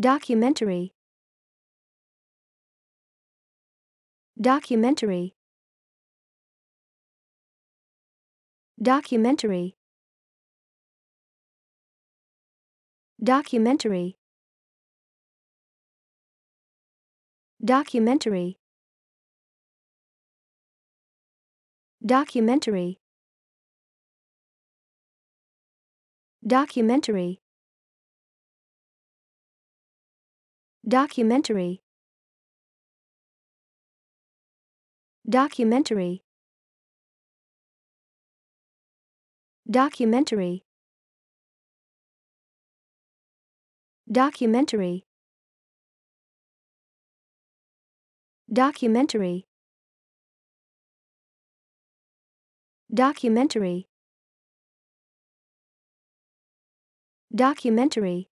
Documentary Documentary Documentary Documentary Documentary Documentary Documentary Documentary Documentary Documentary Documentary Documentary Documentary Documentary